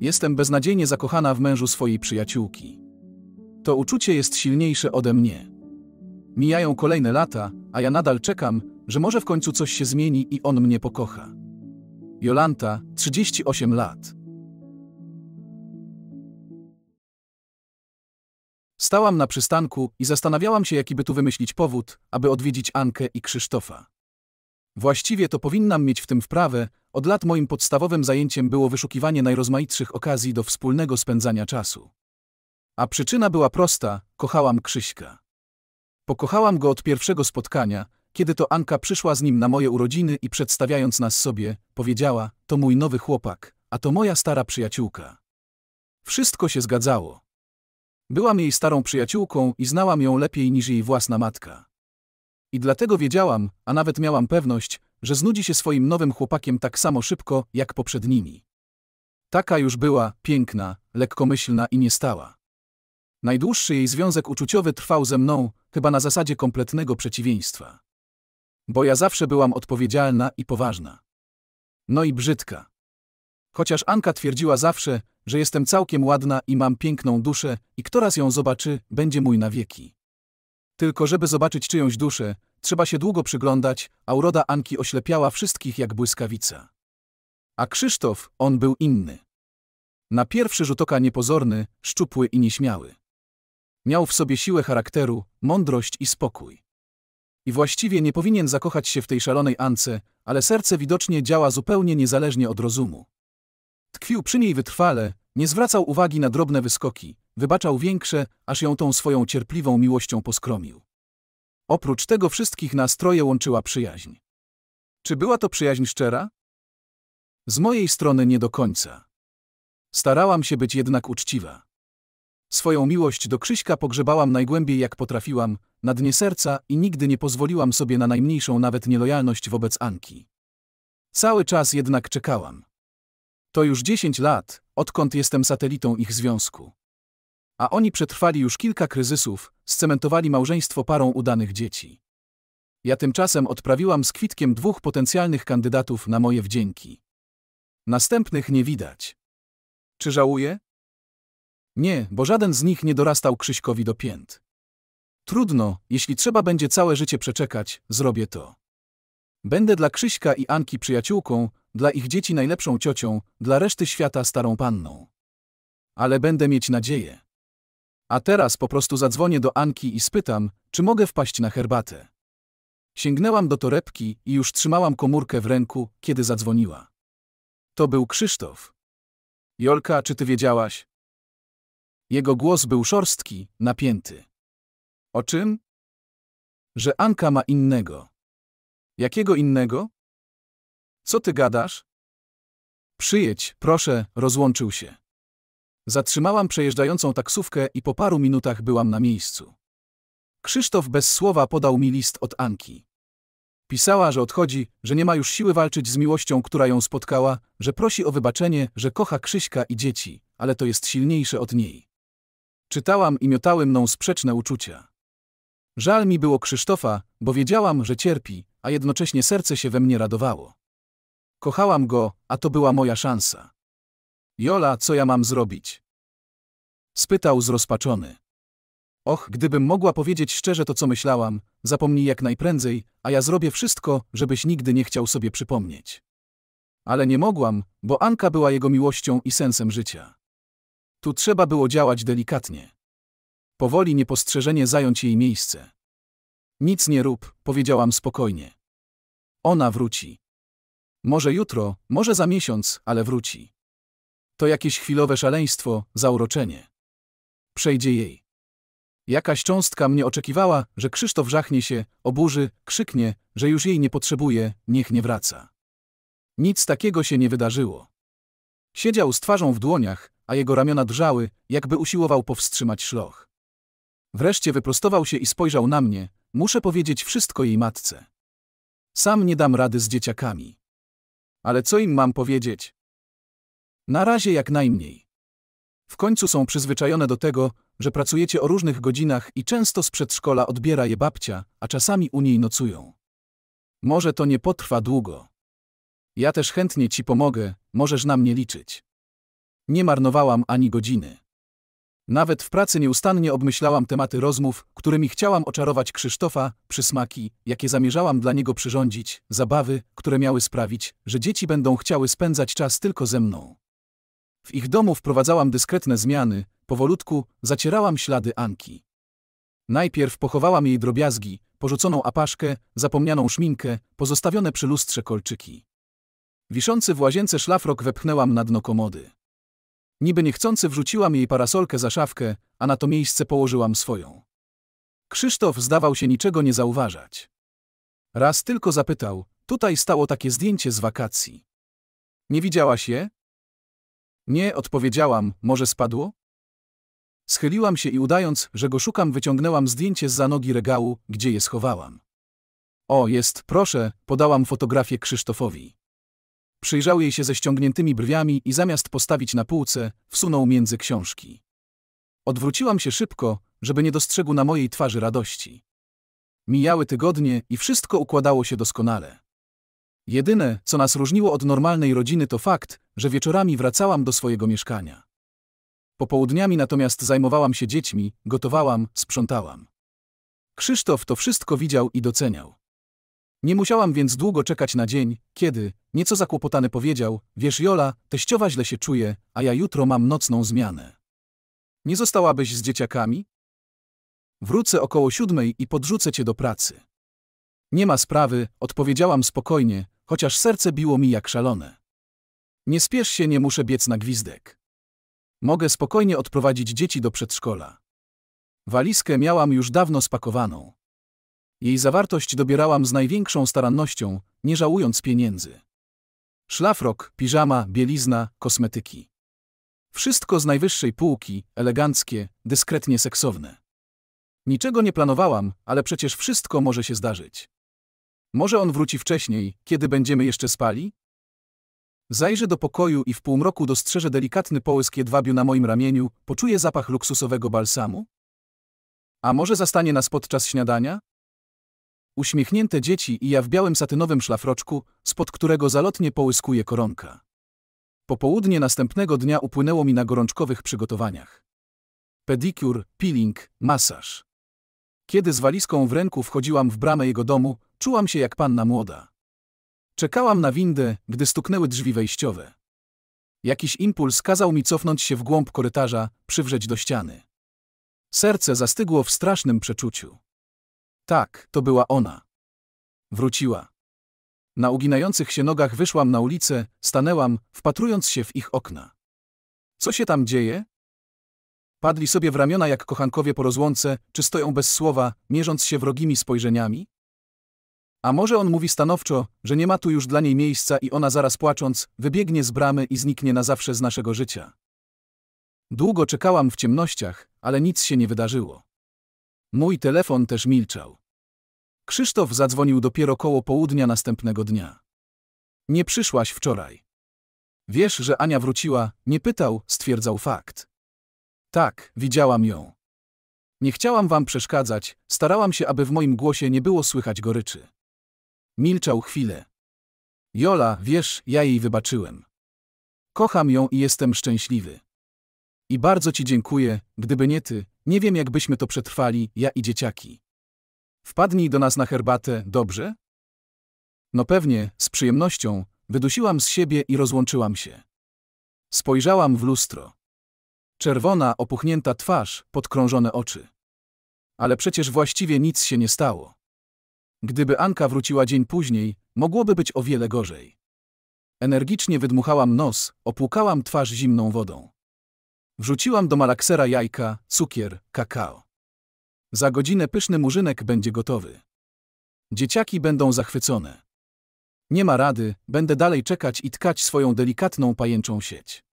Jestem beznadziejnie zakochana w mężu swojej przyjaciółki. To uczucie jest silniejsze ode mnie. Mijają kolejne lata, a ja nadal czekam, że może w końcu coś się zmieni i on mnie pokocha. Jolanta, 38 lat. Stałam na przystanku i zastanawiałam się, jaki by tu wymyślić powód, aby odwiedzić Ankę i Krzysztofa. Właściwie to powinnam mieć w tym wprawę, od lat moim podstawowym zajęciem było wyszukiwanie najrozmaitszych okazji do wspólnego spędzania czasu. A przyczyna była prosta, kochałam Krzyśka. Pokochałam go od pierwszego spotkania, kiedy to Anka przyszła z nim na moje urodziny i przedstawiając nas sobie, powiedziała, to mój nowy chłopak, a to moja stara przyjaciółka. Wszystko się zgadzało. Byłam jej starą przyjaciółką i znałam ją lepiej niż jej własna matka. I dlatego wiedziałam, a nawet miałam pewność, że znudzi się swoim nowym chłopakiem tak samo szybko, jak poprzednimi. Taka już była, piękna, lekkomyślna i nie stała. Najdłuższy jej związek uczuciowy trwał ze mną, chyba na zasadzie kompletnego przeciwieństwa. Bo ja zawsze byłam odpowiedzialna i poważna. No i brzydka. Chociaż Anka twierdziła zawsze, że jestem całkiem ładna i mam piękną duszę i kto raz ją zobaczy, będzie mój na wieki. Tylko żeby zobaczyć czyjąś duszę, trzeba się długo przyglądać, a uroda Anki oślepiała wszystkich jak błyskawica. A Krzysztof, on był inny. Na pierwszy rzut oka niepozorny, szczupły i nieśmiały. Miał w sobie siłę charakteru, mądrość i spokój. I właściwie nie powinien zakochać się w tej szalonej Ance, ale serce widocznie działa zupełnie niezależnie od rozumu. Tkwił przy niej wytrwale, nie zwracał uwagi na drobne wyskoki, wybaczał większe, aż ją tą swoją cierpliwą miłością poskromił. Oprócz tego wszystkich nastroje łączyła przyjaźń. Czy była to przyjaźń szczera? Z mojej strony nie do końca. Starałam się być jednak uczciwa. Swoją miłość do Krzyśka pogrzebałam najgłębiej jak potrafiłam, na dnie serca i nigdy nie pozwoliłam sobie na najmniejszą nawet nielojalność wobec Anki. Cały czas jednak czekałam. To już dziesięć lat, odkąd jestem satelitą ich związku a oni przetrwali już kilka kryzysów, scementowali małżeństwo parą udanych dzieci. Ja tymczasem odprawiłam z kwitkiem dwóch potencjalnych kandydatów na moje wdzięki. Następnych nie widać. Czy żałuję? Nie, bo żaden z nich nie dorastał Krzyśkowi do pięt. Trudno, jeśli trzeba będzie całe życie przeczekać, zrobię to. Będę dla Krzyśka i Anki przyjaciółką, dla ich dzieci najlepszą ciocią, dla reszty świata starą panną. Ale będę mieć nadzieję. A teraz po prostu zadzwonię do Anki i spytam, czy mogę wpaść na herbatę. Sięgnęłam do torebki i już trzymałam komórkę w ręku, kiedy zadzwoniła. To był Krzysztof. Jolka, czy ty wiedziałaś? Jego głos był szorstki, napięty. O czym? Że Anka ma innego. Jakiego innego? Co ty gadasz? Przyjedź, proszę, rozłączył się. Zatrzymałam przejeżdżającą taksówkę i po paru minutach byłam na miejscu. Krzysztof bez słowa podał mi list od Anki. Pisała, że odchodzi, że nie ma już siły walczyć z miłością, która ją spotkała, że prosi o wybaczenie, że kocha Krzyśka i dzieci, ale to jest silniejsze od niej. Czytałam i miotały mną sprzeczne uczucia. Żal mi było Krzysztofa, bo wiedziałam, że cierpi, a jednocześnie serce się we mnie radowało. Kochałam go, a to była moja szansa. Jola, co ja mam zrobić? Spytał zrozpaczony. Och, gdybym mogła powiedzieć szczerze to, co myślałam, zapomnij jak najprędzej, a ja zrobię wszystko, żebyś nigdy nie chciał sobie przypomnieć. Ale nie mogłam, bo Anka była jego miłością i sensem życia. Tu trzeba było działać delikatnie. Powoli niepostrzeżenie zająć jej miejsce. Nic nie rób, powiedziałam spokojnie. Ona wróci. Może jutro, może za miesiąc, ale wróci. To jakieś chwilowe szaleństwo, zauroczenie. Przejdzie jej. Jakaś cząstka mnie oczekiwała, że Krzysztof żachnie się, oburzy, krzyknie, że już jej nie potrzebuje, niech nie wraca. Nic takiego się nie wydarzyło. Siedział z twarzą w dłoniach, a jego ramiona drżały, jakby usiłował powstrzymać szloch. Wreszcie wyprostował się i spojrzał na mnie, muszę powiedzieć wszystko jej matce. Sam nie dam rady z dzieciakami. Ale co im mam powiedzieć? Na razie jak najmniej. W końcu są przyzwyczajone do tego, że pracujecie o różnych godzinach i często z przedszkola odbiera je babcia, a czasami u niej nocują. Może to nie potrwa długo. Ja też chętnie ci pomogę, możesz na mnie liczyć. Nie marnowałam ani godziny. Nawet w pracy nieustannie obmyślałam tematy rozmów, którymi chciałam oczarować Krzysztofa, przysmaki, jakie zamierzałam dla niego przyrządzić, zabawy, które miały sprawić, że dzieci będą chciały spędzać czas tylko ze mną. W ich domu wprowadzałam dyskretne zmiany, powolutku zacierałam ślady Anki. Najpierw pochowałam jej drobiazgi, porzuconą apaszkę, zapomnianą szminkę, pozostawione przy lustrze kolczyki. Wiszący w łazience szlafrok wepchnęłam na dno komody. Niby niechcący wrzuciłam jej parasolkę za szafkę, a na to miejsce położyłam swoją. Krzysztof zdawał się niczego nie zauważać. Raz tylko zapytał, tutaj stało takie zdjęcie z wakacji. Nie widziałaś je? Nie, odpowiedziałam, może spadło? Schyliłam się i udając, że go szukam, wyciągnęłam zdjęcie z za nogi regału, gdzie je schowałam. O, jest, proszę, podałam fotografię Krzysztofowi. Przyjrzał jej się ze ściągniętymi brwiami i zamiast postawić na półce, wsunął między książki. Odwróciłam się szybko, żeby nie dostrzegł na mojej twarzy radości. Mijały tygodnie i wszystko układało się doskonale. Jedyne, co nas różniło od normalnej rodziny to fakt, że wieczorami wracałam do swojego mieszkania. Popołudniami natomiast zajmowałam się dziećmi, gotowałam, sprzątałam. Krzysztof to wszystko widział i doceniał. Nie musiałam więc długo czekać na dzień, kiedy, nieco zakłopotany powiedział, wiesz Jola, teściowa źle się czuje, a ja jutro mam nocną zmianę. Nie zostałabyś z dzieciakami? Wrócę około siódmej i podrzucę cię do pracy. Nie ma sprawy, odpowiedziałam spokojnie, chociaż serce biło mi jak szalone. Nie spiesz się, nie muszę biec na gwizdek. Mogę spokojnie odprowadzić dzieci do przedszkola. Walizkę miałam już dawno spakowaną. Jej zawartość dobierałam z największą starannością, nie żałując pieniędzy. Szlafrok, piżama, bielizna, kosmetyki. Wszystko z najwyższej półki, eleganckie, dyskretnie seksowne. Niczego nie planowałam, ale przecież wszystko może się zdarzyć. Może on wróci wcześniej, kiedy będziemy jeszcze spali? Zajrzę do pokoju i w półmroku dostrzeże delikatny połysk jedwabiu na moim ramieniu, poczuję zapach luksusowego balsamu? A może zastanie nas podczas śniadania? Uśmiechnięte dzieci i ja w białym satynowym szlafroczku, spod którego zalotnie połyskuje koronka. Popołudnie następnego dnia upłynęło mi na gorączkowych przygotowaniach. Pedikur, peeling, masaż. Kiedy z walizką w ręku wchodziłam w bramę jego domu, czułam się jak panna młoda. Czekałam na windę, gdy stuknęły drzwi wejściowe. Jakiś impuls kazał mi cofnąć się w głąb korytarza, przywrzeć do ściany. Serce zastygło w strasznym przeczuciu. Tak, to była ona. Wróciła. Na uginających się nogach wyszłam na ulicę, stanęłam, wpatrując się w ich okna. Co się tam dzieje? Padli sobie w ramiona jak kochankowie po rozłące, czy stoją bez słowa, mierząc się wrogimi spojrzeniami? A może on mówi stanowczo, że nie ma tu już dla niej miejsca i ona zaraz płacząc, wybiegnie z bramy i zniknie na zawsze z naszego życia. Długo czekałam w ciemnościach, ale nic się nie wydarzyło. Mój telefon też milczał. Krzysztof zadzwonił dopiero koło południa następnego dnia. Nie przyszłaś wczoraj. Wiesz, że Ania wróciła, nie pytał, stwierdzał fakt. Tak, widziałam ją. Nie chciałam wam przeszkadzać, starałam się, aby w moim głosie nie było słychać goryczy. Milczał chwilę. Jola, wiesz, ja jej wybaczyłem. Kocham ją i jestem szczęśliwy. I bardzo ci dziękuję, gdyby nie ty, nie wiem jakbyśmy to przetrwali, ja i dzieciaki. Wpadnij do nas na herbatę, dobrze? No pewnie, z przyjemnością, wydusiłam z siebie i rozłączyłam się. Spojrzałam w lustro. Czerwona, opuchnięta twarz, podkrążone oczy. Ale przecież właściwie nic się nie stało. Gdyby Anka wróciła dzień później, mogłoby być o wiele gorzej. Energicznie wydmuchałam nos, opłukałam twarz zimną wodą. Wrzuciłam do malaksera jajka, cukier, kakao. Za godzinę pyszny murzynek będzie gotowy. Dzieciaki będą zachwycone. Nie ma rady, będę dalej czekać i tkać swoją delikatną pajęczą sieć.